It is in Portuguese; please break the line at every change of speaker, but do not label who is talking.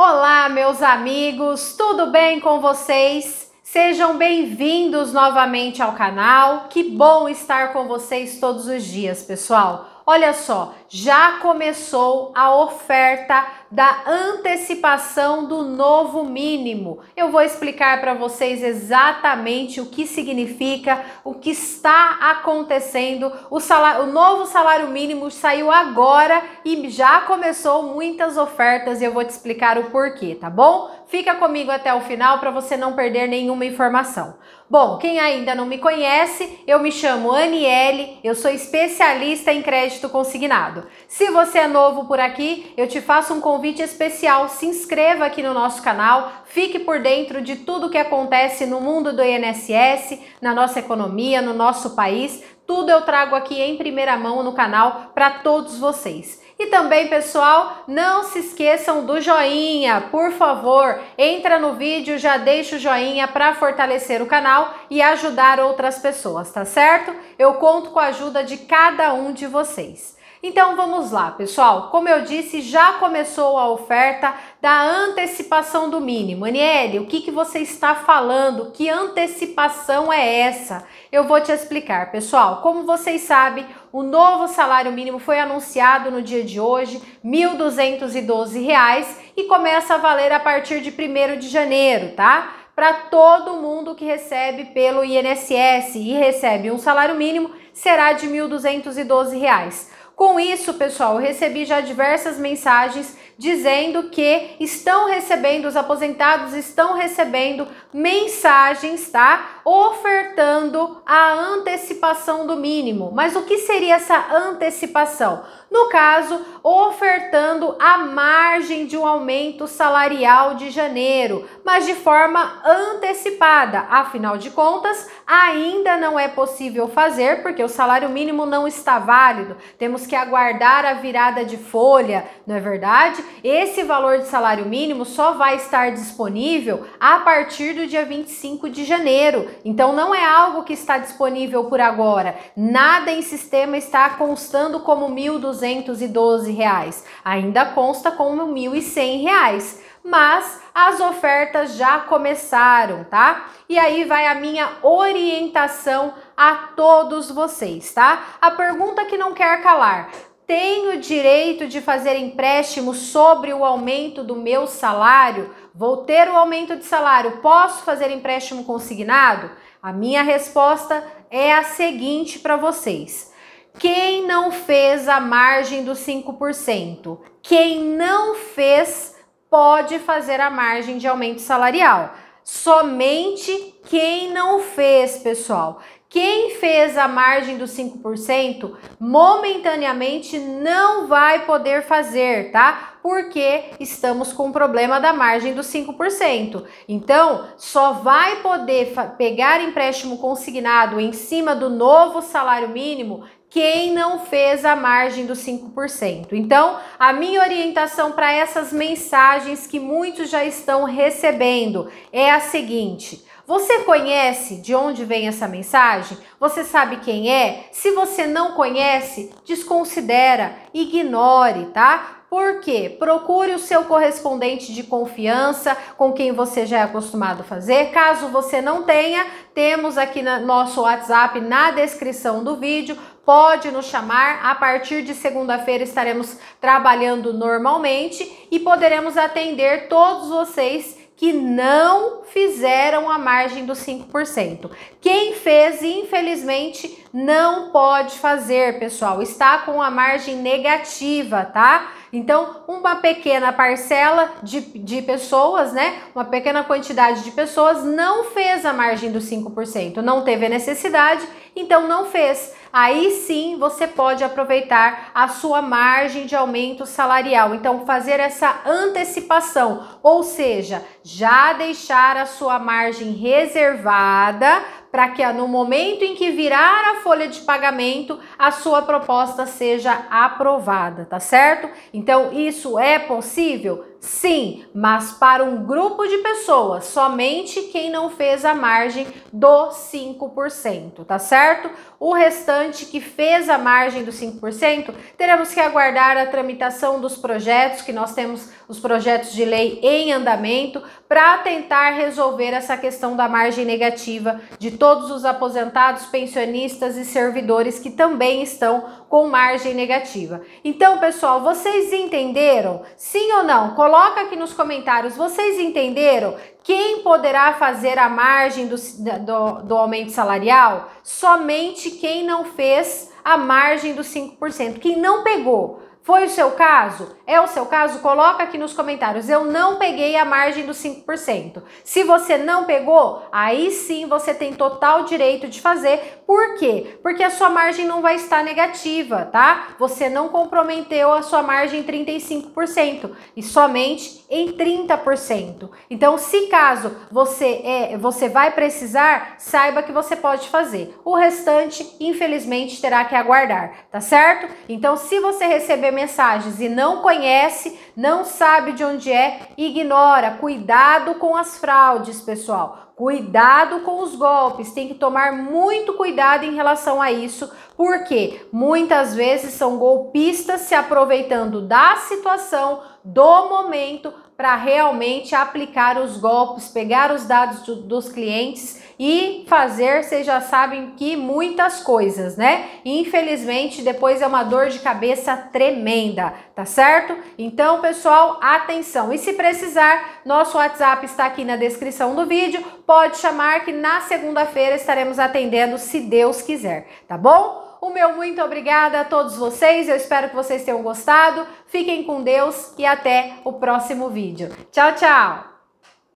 Olá, meus amigos, tudo bem com vocês? Sejam bem-vindos novamente ao canal. Que bom estar com vocês todos os dias, pessoal. Olha só, já começou a oferta da antecipação do novo mínimo. Eu vou explicar para vocês exatamente o que significa, o que está acontecendo. O, salário, o novo salário mínimo saiu agora e já começou muitas ofertas e eu vou te explicar o porquê, tá bom? Fica comigo até o final para você não perder nenhuma informação. Bom, quem ainda não me conhece, eu me chamo Aniele, eu sou especialista em crédito consignado. Se você é novo por aqui, eu te faço um convite especial. Se inscreva aqui no nosso canal, fique por dentro de tudo que acontece no mundo do INSS, na nossa economia, no nosso país. Tudo eu trago aqui em primeira mão no canal para todos vocês. E também, pessoal, não se esqueçam do joinha, por favor. Entra no vídeo, já deixa o joinha para fortalecer o canal e ajudar outras pessoas, tá certo? Eu conto com a ajuda de cada um de vocês. Então vamos lá, pessoal. Como eu disse, já começou a oferta da antecipação do mínimo. Aniele, o que, que você está falando? Que antecipação é essa? Eu vou te explicar, pessoal. Como vocês sabem, o novo salário mínimo foi anunciado no dia de hoje, R$ 1.212, e começa a valer a partir de 1 de janeiro, tá? Para todo mundo que recebe pelo INSS e recebe um salário mínimo, será de R$ 1.212. Com isso, pessoal, eu recebi já diversas mensagens dizendo que estão recebendo, os aposentados estão recebendo mensagens, tá? ofertando a antecipação do mínimo. Mas o que seria essa antecipação? No caso, ofertando a margem de um aumento salarial de janeiro, mas de forma antecipada. Afinal de contas, ainda não é possível fazer porque o salário mínimo não está válido. Temos que aguardar a virada de folha, não é verdade? Esse valor de salário mínimo só vai estar disponível a partir do dia 25 de janeiro. Então não é algo que está disponível por agora. Nada em sistema está constando como R$ 1.212. Reais. Ainda consta como R$ 1.100. Reais mas as ofertas já começaram, tá? E aí vai a minha orientação a todos vocês, tá? A pergunta que não quer calar: tenho direito de fazer empréstimo sobre o aumento do meu salário? Vou ter o um aumento de salário, posso fazer empréstimo consignado? A minha resposta é a seguinte para vocês. Quem não fez a margem dos 5%, quem não fez, pode fazer a margem de aumento salarial. Somente quem não fez, pessoal. Quem fez a margem dos 5% momentaneamente não vai poder fazer, tá? Porque estamos com o problema da margem dos 5%. Então, só vai poder pegar empréstimo consignado em cima do novo salário mínimo quem não fez a margem dos 5%. Então, a minha orientação para essas mensagens que muitos já estão recebendo é a seguinte: você conhece de onde vem essa mensagem? Você sabe quem é? Se você não conhece, desconsidera, ignore, tá? Por quê? Procure o seu correspondente de confiança com quem você já é acostumado a fazer. Caso você não tenha, temos aqui no nosso WhatsApp na descrição do vídeo. Pode nos chamar. A partir de segunda-feira estaremos trabalhando normalmente e poderemos atender todos vocês que não fizeram a margem dos 5%. Quem fez, infelizmente, não pode fazer, pessoal. Está com a margem negativa, tá? Então, uma pequena parcela de, de pessoas, né? Uma pequena quantidade de pessoas não fez a margem dos 5%, não teve a necessidade, então não fez aí sim você pode aproveitar a sua margem de aumento salarial. Então, fazer essa antecipação, ou seja, já deixar a sua margem reservada para que no momento em que virar a folha de pagamento, a sua proposta seja aprovada, tá certo? Então, isso é possível? Sim, mas para um grupo de pessoas, somente quem não fez a margem do 5%, tá certo? O restante que fez a margem do 5%, teremos que aguardar a tramitação dos projetos, que nós temos os projetos de lei em andamento, para tentar resolver essa questão da margem negativa de todos os aposentados, pensionistas e servidores que também estão com margem negativa. Então, pessoal, vocês entenderam? Sim ou não? Coloca aqui nos comentários, vocês entenderam quem poderá fazer a margem do, do, do aumento salarial? Somente quem não fez a margem dos 5%, quem não pegou. Foi o seu caso? É o seu caso? Coloca aqui nos comentários. Eu não peguei a margem dos 5%. Se você não pegou, aí sim você tem total direito de fazer. Por quê? Porque a sua margem não vai estar negativa, tá? Você não comprometeu a sua margem em 35% e somente em 30%. Então, se caso você é, você vai precisar, saiba que você pode fazer. O restante, infelizmente, terá que aguardar, tá certo? Então, se você receber mensagens e não conhece, não sabe de onde é, ignora. Cuidado com as fraudes, pessoal. Cuidado com os golpes, tem que tomar muito cuidado em relação a isso, porque muitas vezes são golpistas se aproveitando da situação, do momento, para realmente aplicar os golpes, pegar os dados do, dos clientes e fazer, vocês já sabem que muitas coisas, né? Infelizmente, depois é uma dor de cabeça tremenda, tá certo? Então, pessoal, atenção. E se precisar, nosso WhatsApp está aqui na descrição do vídeo. Pode chamar que na segunda-feira estaremos atendendo, se Deus quiser, tá bom? O meu muito obrigada a todos vocês. Eu espero que vocês tenham gostado. Fiquem com Deus e até o próximo vídeo. Tchau, tchau!